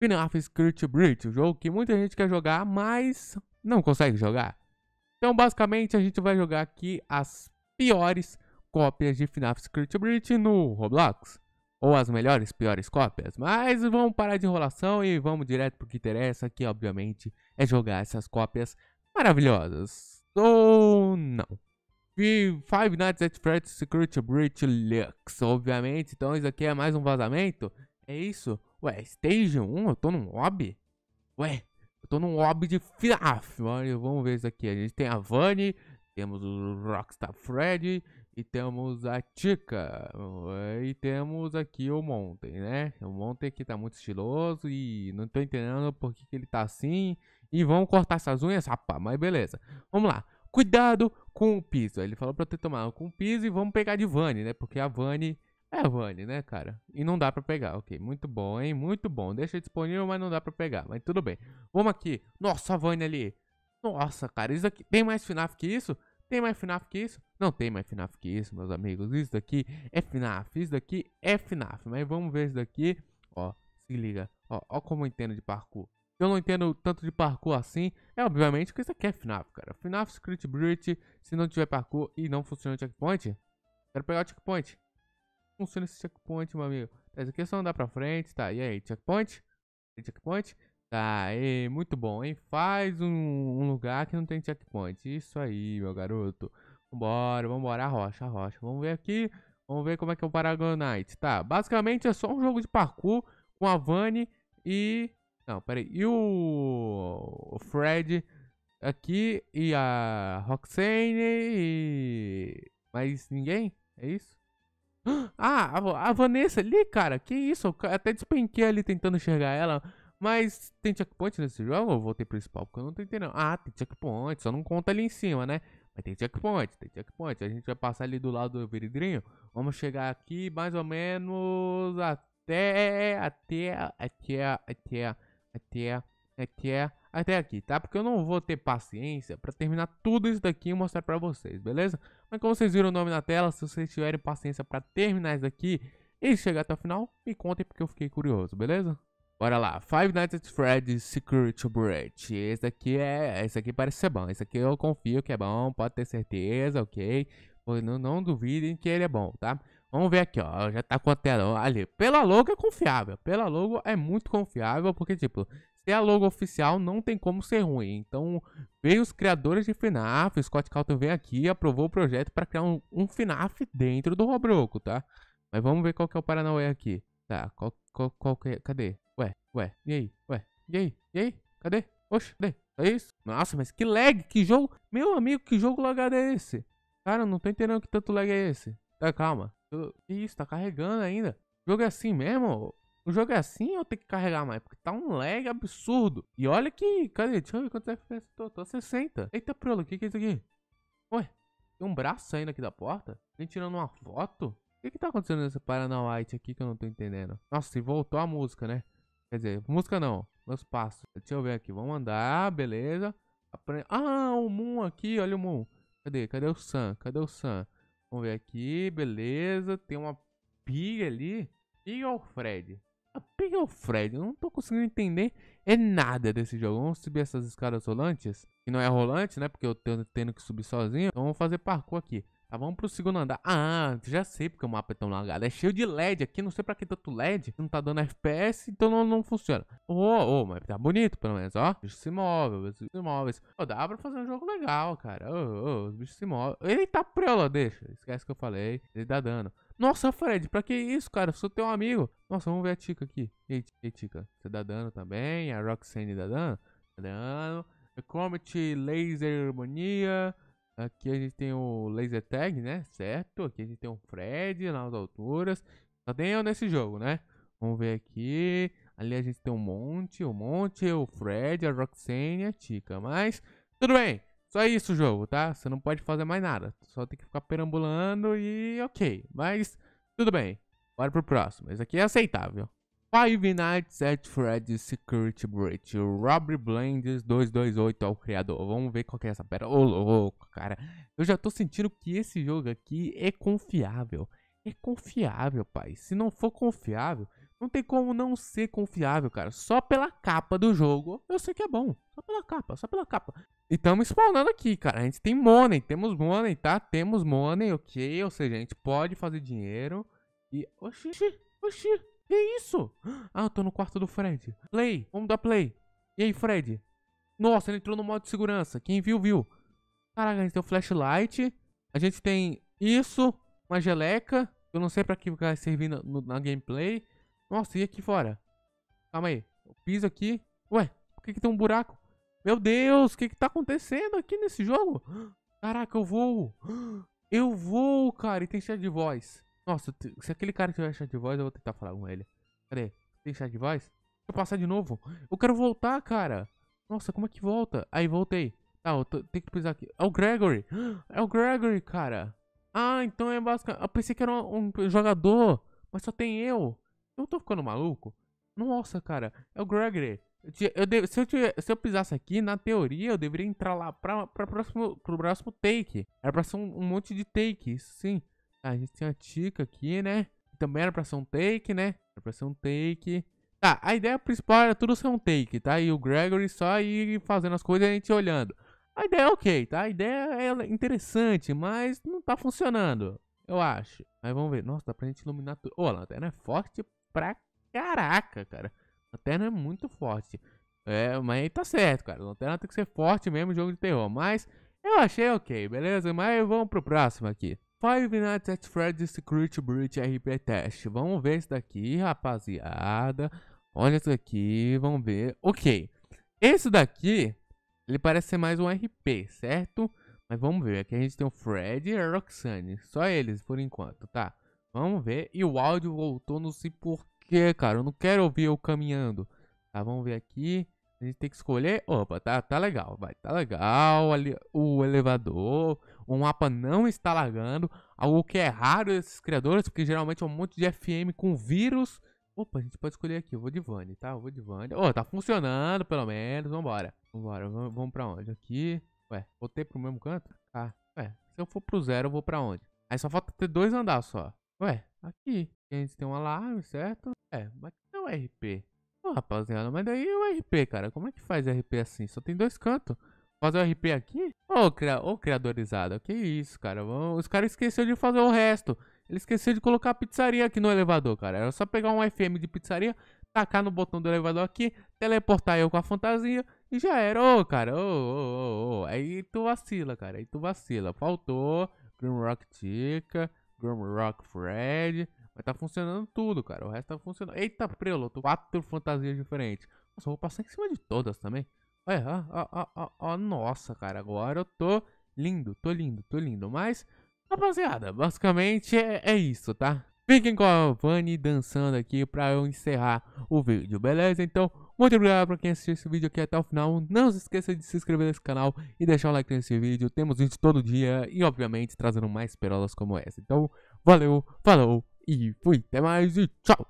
Fantasy Skirt Bridge, o um jogo que muita gente quer jogar, mas não consegue jogar. Então, basicamente, a gente vai jogar aqui as piores cópias de FNAF Skirt Bridge no Roblox. Ou as melhores, piores cópias. Mas vamos parar de enrolação e vamos direto pro que interessa, que obviamente é jogar essas cópias maravilhosas. Ou não. E Five Nights at Freddy's Security Breach Lux, obviamente. Então isso aqui é mais um vazamento. É isso? Ué, Stage 1? Eu tô num hobby? Ué, eu tô num hobby de FNAF, mano. Ah, vamos ver isso aqui. A gente tem a Vani, temos o Rockstar Fred e temos a Chica. E temos aqui o Mountain, né? O Mountain aqui tá muito estiloso e não tô entendendo por que, que ele tá assim. E vamos cortar essas unhas, rapaz, mas beleza. Vamos lá. Cuidado com o piso. Ele falou pra eu ter tomado com o piso e vamos pegar de Vani, né? Porque a Vani é, Vani, né, cara? E não dá pra pegar, ok. Muito bom, hein? Muito bom. Deixa disponível, mas não dá pra pegar. Mas tudo bem. Vamos aqui. Nossa, a Vani ali. Nossa, cara, isso aqui... Tem mais FNAF que isso? Tem mais FNAF que isso? Não tem mais FNAF que isso, meus amigos. Isso daqui é FNAF. Isso daqui é FNAF. Mas vamos ver isso daqui. Ó, se liga. Ó, ó como eu entendo de parkour. Eu não entendo tanto de parkour assim. É, obviamente, que isso aqui é FNAF, cara. FNAF Secret Bridge, se não tiver parkour e não funciona o checkpoint... Quero pegar o checkpoint funciona esse checkpoint, meu amigo? Tá, aqui é só andar pra frente, tá? E aí, checkpoint? Tem checkpoint? Tá, e, muito bom, hein? Faz um, um, lugar que não tem checkpoint. Isso aí, meu garoto. Vambora, vambora, a rocha, Vamos ver aqui, vamos ver como é que é o Paragonite. Tá, basicamente é só um jogo de parkour com a Vani e... Não, peraí. E o, o Fred aqui e a Roxane e... Mais ninguém? É isso? Ah, a, a Vanessa ali, cara, que isso? Eu até despenquei ali tentando enxergar ela. Mas tem checkpoint nesse jogo? Eu voltei principal porque eu não tô entendendo. Ah, tem checkpoint, só não conta ali em cima, né? Mas tem checkpoint, tem checkpoint. A gente vai passar ali do lado do veridrinho. Vamos chegar aqui mais ou menos até. Até. Até. Até. Até. Até. Até aqui, tá? Porque eu não vou ter paciência pra terminar tudo isso daqui e mostrar pra vocês, beleza? Mas como vocês viram o nome na tela, se vocês tiverem paciência para terminar isso aqui e chegar até o final, me contem porque eu fiquei curioso, beleza? Bora lá, Five Nights at Freddy's Security Breach. Esse aqui é, esse aqui parece ser bom. Esse aqui eu confio que é bom, pode ter certeza, ok? Não, não duvidem que ele é bom, tá? Vamos ver aqui, ó. Já tá com a tela ali. Pela logo é confiável. Pela logo é muito confiável, porque, tipo, ter a logo oficial não tem como ser ruim. Então, veio os criadores de FNAF, Scott Calton veio aqui e aprovou o projeto para criar um, um, FNAF dentro do Robloco, tá? Mas vamos ver qual que é o Paranauê aqui. Tá, qual, qual, qual que é? Cadê? Ué, ué, e aí? Ué, e aí? E aí? Cadê? Oxe, cadê? É isso? Nossa, mas que lag, que jogo. Meu amigo, que jogo lagado é esse? Cara, não tô entendendo que tanto lag é esse. Tá, calma. Que isso, tá carregando ainda. O jogo é assim mesmo? O jogo é assim ou tem que carregar mais? Porque tá um lag absurdo. E olha que. Cadê? Deixa eu ver quantos FPS tô. Tô 60. Eita, prolo, o que, que é isso aqui? Ué, tem um braço saindo aqui da porta? Tem tirando uma foto? O que que tá acontecendo nessa paranauite White aqui que eu não tô entendendo? Nossa, e voltou a música, né? Quer dizer, música não. Meus passos. Deixa eu ver aqui. Vamos andar, beleza. Apre... Ah, o Moon aqui. Olha o Moon. Cadê? Cadê o Sam? Cadê o Sam? Vamos ver aqui. Beleza. Tem uma pig ali. Pig ou Fred? quem é o Fred? Eu não tô conseguindo entender é nada desse jogo. Vamos subir essas escadas rolantes, que não é rolante, né? Porque eu tô tendo que subir sozinho. Então vamos fazer parkour aqui. Tá, vamos pro segundo andar. Ah, já sei porque o mapa é tão largado. É cheio de LED aqui, não sei pra que tanto LED. Não tá dando FPS, então não, não funciona. Ô, oh, ô, oh, mas tá bonito pelo menos, ó. bichos se movem, os bichos se movem. Oh, dá pra fazer um jogo legal, cara. Ô, oh, oh, os bichos se Ele tá preola, deixa. Esquece que eu falei. Ele dá dano. Nossa, Fred, pra que isso, cara? Eu sou teu amigo. Nossa, vamos ver a Tica aqui. ei Tica, você dá dano também. A Roxane dá dano. Dá dano. Comet, Laser, Harmonia... Aqui a gente tem o laser tag, né? Certo. Aqui a gente tem o Fred nas alturas. Só tá tem eu nesse jogo, né? Vamos ver aqui. Ali a gente tem um monte, um monte, o Fred, a Roxane, a Tica. Mas, tudo bem. Só isso o jogo, tá? Você não pode fazer mais nada. Só tem que ficar perambulando e ok. Mas, tudo bem. Bora pro próximo. Esse aqui é aceitável. Five Nights at Freddy's Security Breach. Robbie Blandes 228 é o criador. Vamos ver qual que é essa pera. Ô, louco, cara. Eu já tô sentindo que esse jogo aqui é confiável. É confiável, pai. Se não for confiável, não tem como não ser confiável, cara. Só pela capa do jogo, eu sei que é bom. Só pela capa, só pela capa. E estamos spawnando aqui, cara. A gente tem money, temos money, tá? Temos money, ok? Ou seja, a gente pode fazer dinheiro. E... Oxi, oxi, oxi. Que isso? Ah, eu tô no quarto do Fred. Play, vamos dar play. E aí, Fred? Nossa, ele entrou no modo de segurança. Quem viu, viu. Caraca, a gente tem o flashlight. A gente tem isso, uma geleca. Eu não sei pra que vai servir na, na gameplay. Nossa, e aqui fora? Calma aí. Eu piso aqui. Ué, por que, que tem um buraco? Meu Deus, o que que tá acontecendo aqui nesse jogo? Caraca, eu vou. Eu vou, cara. E tem chat de voz. Nossa, se aquele cara tiver chat de voz, eu vou tentar falar com ele. Cadê? Tem chat de voz? Deixa eu passar de novo. Eu quero voltar, cara. Nossa, como é que volta? Aí, voltei. Tá, eu tenho que pisar aqui. É o Gregory. É o Gregory, cara. Ah, então é basicamente... Eu pensei que era um, um jogador, mas só tem eu. Eu tô ficando maluco? Nossa, cara. É o Gregory. Eu, de, se, eu se eu pisasse aqui, na teoria, eu deveria entrar lá pra, pra próximo, pro próximo take. Era pra ser um, um monte de takes, sim. Tá, a gente tem a tica aqui, né? Também era pra ser um take, né? Era pra ser um take. Tá, a ideia principal era tudo ser um take, tá? E o Gregory só ir fazendo as coisas e a gente olhando. A ideia é ok, tá? A ideia é interessante, mas não tá funcionando, eu acho. Aí vamos ver. Nossa, dá pra gente iluminar tudo. Ô, oh, a lanterna é forte pra caraca, cara. A lanterna é muito forte. É, mas aí tá certo, cara. A lanterna tem que ser forte mesmo jogo de terror. Mas eu achei ok, beleza? Mas vamos pro próximo aqui. Five Nights at Freddy's Secret Bridge RP Test. Vamos ver isso daqui, rapaziada. Olha isso aqui, vamos ver. Ok, esse daqui, ele parece ser mais um RP, certo? Mas vamos ver, aqui a gente tem o Fred e a Roxane. Só eles, por enquanto, tá? Vamos ver. E o áudio voltou, não sei porquê, cara. Eu não quero ouvir eu caminhando. Tá, vamos ver aqui. A gente tem que escolher. Opa, tá, tá legal, vai, tá legal. Ali, o elevador, o mapa não está largando. Algo que é raro esses criadores, porque geralmente é um monte de FM com vírus. Opa, a gente pode escolher aqui. Eu vou de Vani, tá? Eu vou de Vani. oh, tá funcionando pelo menos. Vambora. Vambora, vamos, vamos pra onde? Aqui. Ué, voltei pro mesmo canto? Ah, ué. Se eu for pro zero, eu vou pra onde? Aí só falta ter dois andares só. Ué, aqui. A gente tem uma alarme, certo? É, mas não é RP. Pô, rapaziada, mas daí o RP, cara. Como é que faz RP assim? Só tem dois cantos. Fazer o RP aqui? Ô, oh, cria... oh, criadorizada, que isso, cara. Os caras esqueceram de fazer o resto. Ele esqueceu de colocar a pizzaria aqui no elevador, cara. Era só pegar um FM de pizzaria, tacar no botão do elevador aqui, teleportar eu com a fantasia e já era. Ô, oh, cara, ô, ô, ô, ô. Aí tu vacila, cara. Aí tu vacila. Faltou Grimrock Tica, Grimrock Fred. Mas tá funcionando tudo, cara. O resto tá funcionando. Eita, prelo, tô quatro fantasias diferentes. Nossa, eu vou passar em cima de todas também. Olha, ó, ó, ó, ó, nossa, cara. Agora eu tô lindo, tô lindo, tô lindo. Mas, rapaziada, basicamente é, é isso, tá? Fiquem com a Vani dançando aqui pra eu encerrar o vídeo, beleza? Então, muito obrigado pra quem assistiu esse vídeo aqui até o final. Não se esqueça de se inscrever nesse canal e deixar o like nesse vídeo. Temos vídeo todo dia e, obviamente, trazendo mais perolas como essa. Então, valeu, falou! E fui, até mais e tchau!